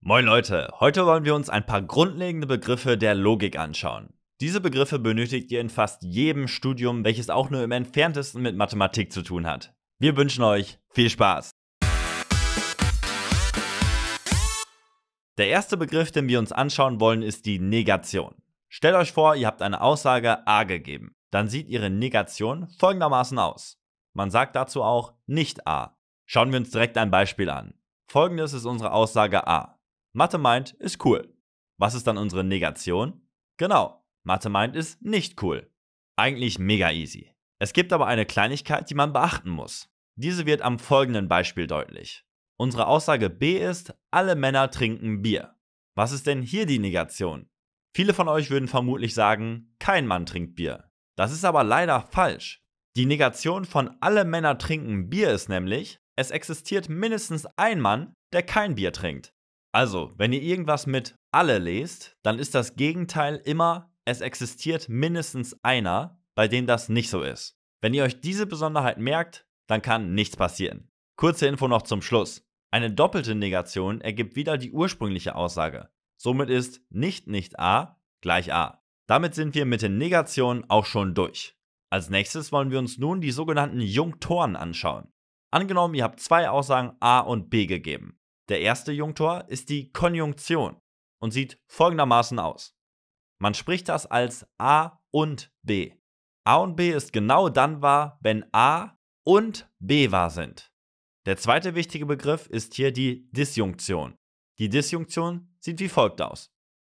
Moin Leute, heute wollen wir uns ein paar grundlegende Begriffe der Logik anschauen. Diese Begriffe benötigt ihr in fast jedem Studium, welches auch nur im entferntesten mit Mathematik zu tun hat. Wir wünschen euch viel Spaß! Der erste Begriff, den wir uns anschauen wollen, ist die Negation. Stellt euch vor, ihr habt eine Aussage A gegeben. Dann sieht ihre Negation folgendermaßen aus. Man sagt dazu auch nicht A. Schauen wir uns direkt ein Beispiel an. Folgendes ist unsere Aussage A. Mathe meint ist cool. Was ist dann unsere Negation? Genau, Mathe meint ist nicht cool. Eigentlich mega easy. Es gibt aber eine Kleinigkeit, die man beachten muss. Diese wird am folgenden Beispiel deutlich. Unsere Aussage B ist, alle Männer trinken Bier. Was ist denn hier die Negation? Viele von euch würden vermutlich sagen, kein Mann trinkt Bier. Das ist aber leider falsch. Die Negation von alle Männer trinken Bier ist nämlich, es existiert mindestens ein Mann, der kein Bier trinkt. Also, wenn ihr irgendwas mit alle lest, dann ist das Gegenteil immer, es existiert mindestens einer, bei dem das nicht so ist. Wenn ihr euch diese Besonderheit merkt, dann kann nichts passieren. Kurze Info noch zum Schluss. Eine doppelte Negation ergibt wieder die ursprüngliche Aussage. Somit ist nicht nicht a gleich a. Damit sind wir mit den Negationen auch schon durch. Als nächstes wollen wir uns nun die sogenannten Junktoren anschauen. Angenommen, ihr habt zwei Aussagen a und b gegeben. Der erste Jungtor ist die Konjunktion und sieht folgendermaßen aus. Man spricht das als A und B. A und B ist genau dann wahr, wenn A und B wahr sind. Der zweite wichtige Begriff ist hier die Disjunktion. Die Disjunktion sieht wie folgt aus.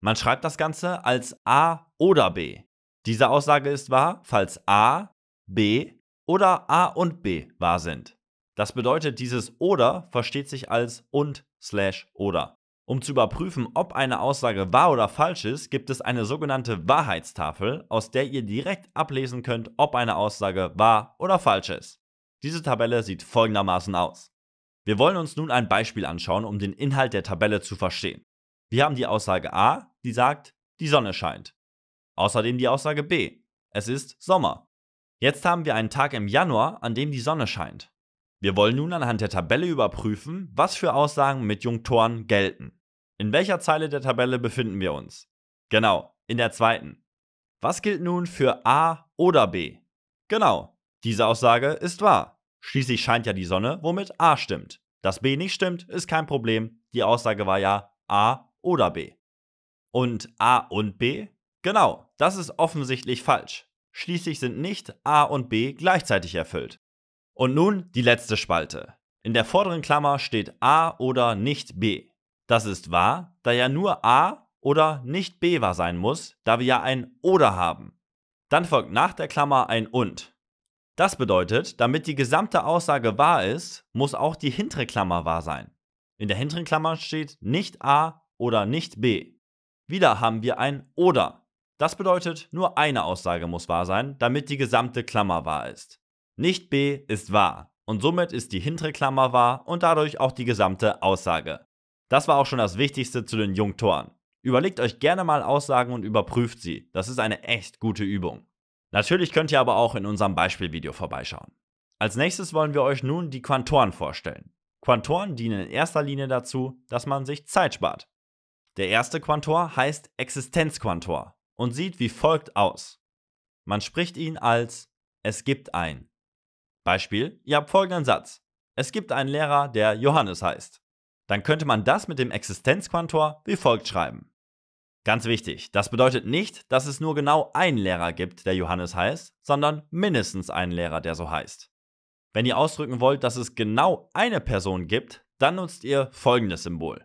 Man schreibt das Ganze als A oder B. Diese Aussage ist wahr, falls A, B oder A und B wahr sind. Das bedeutet, dieses oder versteht sich als und slash oder. Um zu überprüfen, ob eine Aussage wahr oder falsch ist, gibt es eine sogenannte Wahrheitstafel, aus der ihr direkt ablesen könnt, ob eine Aussage wahr oder falsch ist. Diese Tabelle sieht folgendermaßen aus. Wir wollen uns nun ein Beispiel anschauen, um den Inhalt der Tabelle zu verstehen. Wir haben die Aussage A, die sagt, die Sonne scheint. Außerdem die Aussage B, es ist Sommer. Jetzt haben wir einen Tag im Januar, an dem die Sonne scheint. Wir wollen nun anhand der Tabelle überprüfen, was für Aussagen mit Junktoren gelten. In welcher Zeile der Tabelle befinden wir uns? Genau, in der zweiten. Was gilt nun für A oder B? Genau, diese Aussage ist wahr. Schließlich scheint ja die Sonne, womit A stimmt. Dass B nicht stimmt, ist kein Problem. Die Aussage war ja A oder B. Und A und B? Genau, das ist offensichtlich falsch. Schließlich sind nicht A und B gleichzeitig erfüllt. Und nun die letzte Spalte. In der vorderen Klammer steht A oder nicht B. Das ist wahr, da ja nur A oder nicht B wahr sein muss, da wir ja ein oder haben. Dann folgt nach der Klammer ein und. Das bedeutet, damit die gesamte Aussage wahr ist, muss auch die hintere Klammer wahr sein. In der hinteren Klammer steht nicht A oder nicht B. Wieder haben wir ein oder. Das bedeutet, nur eine Aussage muss wahr sein, damit die gesamte Klammer wahr ist. Nicht B ist wahr und somit ist die hintere Klammer wahr und dadurch auch die gesamte Aussage. Das war auch schon das Wichtigste zu den Jungtoren. Überlegt euch gerne mal Aussagen und überprüft sie. Das ist eine echt gute Übung. Natürlich könnt ihr aber auch in unserem Beispielvideo vorbeischauen. Als nächstes wollen wir euch nun die Quantoren vorstellen. Quantoren dienen in erster Linie dazu, dass man sich Zeit spart. Der erste Quantor heißt Existenzquantor und sieht wie folgt aus. Man spricht ihn als es gibt ein Beispiel, ihr habt folgenden Satz. Es gibt einen Lehrer, der Johannes heißt. Dann könnte man das mit dem Existenzquantor wie folgt schreiben. Ganz wichtig, das bedeutet nicht, dass es nur genau einen Lehrer gibt, der Johannes heißt, sondern mindestens einen Lehrer, der so heißt. Wenn ihr ausdrücken wollt, dass es genau eine Person gibt, dann nutzt ihr folgendes Symbol.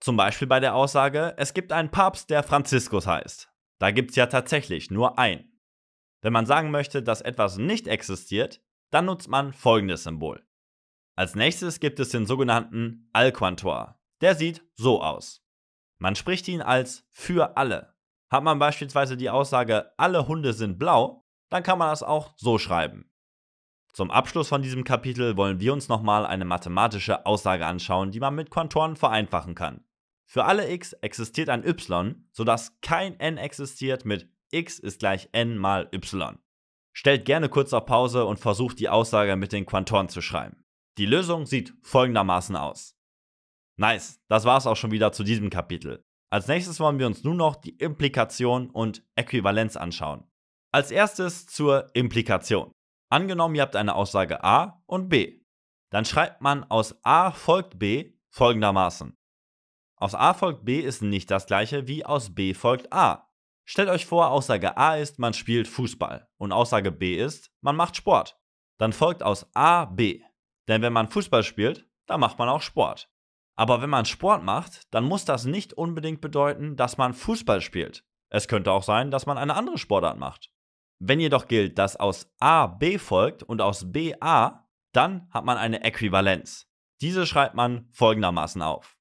Zum Beispiel bei der Aussage, es gibt einen Papst, der Franziskus heißt. Da gibt es ja tatsächlich nur einen. Wenn man sagen möchte, dass etwas nicht existiert, dann nutzt man folgendes Symbol. Als nächstes gibt es den sogenannten Alquantor. Der sieht so aus. Man spricht ihn als für alle. Hat man beispielsweise die Aussage, alle Hunde sind blau, dann kann man das auch so schreiben. Zum Abschluss von diesem Kapitel wollen wir uns nochmal eine mathematische Aussage anschauen, die man mit Quantoren vereinfachen kann. Für alle x existiert ein y, sodass kein n existiert mit x ist gleich n mal y. Stellt gerne kurz auf Pause und versucht die Aussage mit den Quantoren zu schreiben. Die Lösung sieht folgendermaßen aus. Nice, das war's auch schon wieder zu diesem Kapitel. Als nächstes wollen wir uns nun noch die Implikation und Äquivalenz anschauen. Als erstes zur Implikation. Angenommen, ihr habt eine Aussage A und B. Dann schreibt man aus A folgt B folgendermaßen. Aus A folgt B ist nicht das gleiche wie aus B folgt A. Stellt euch vor, Aussage A ist, man spielt Fußball und Aussage B ist, man macht Sport. Dann folgt aus A B. Denn wenn man Fußball spielt, dann macht man auch Sport. Aber wenn man Sport macht, dann muss das nicht unbedingt bedeuten, dass man Fußball spielt. Es könnte auch sein, dass man eine andere Sportart macht. Wenn jedoch gilt, dass aus A B folgt und aus B A, dann hat man eine Äquivalenz. Diese schreibt man folgendermaßen auf.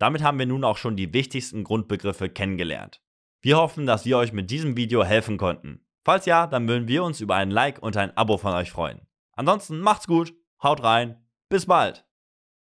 Damit haben wir nun auch schon die wichtigsten Grundbegriffe kennengelernt. Wir hoffen, dass wir euch mit diesem Video helfen konnten. Falls ja, dann würden wir uns über ein Like und ein Abo von euch freuen. Ansonsten macht's gut, haut rein, bis bald!